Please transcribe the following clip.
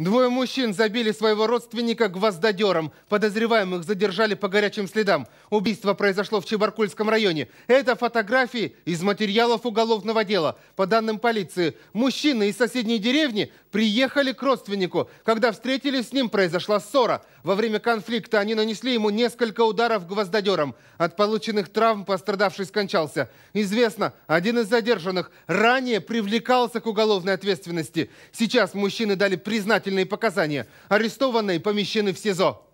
Двое мужчин забили своего родственника гвоздодером. Подозреваемых задержали по горячим следам. Убийство произошло в Чебаркульском районе. Это фотографии из материалов уголовного дела. По данным полиции, мужчины из соседней деревни приехали к родственнику. Когда встретились с ним, произошла ссора. Во время конфликта они нанесли ему несколько ударов гвоздодером. От полученных травм пострадавший скончался. Известно, один из задержанных ранее привлекался к уголовной ответственности. Сейчас мужчины дали признательность показания. Арестованные помещены в СИЗО.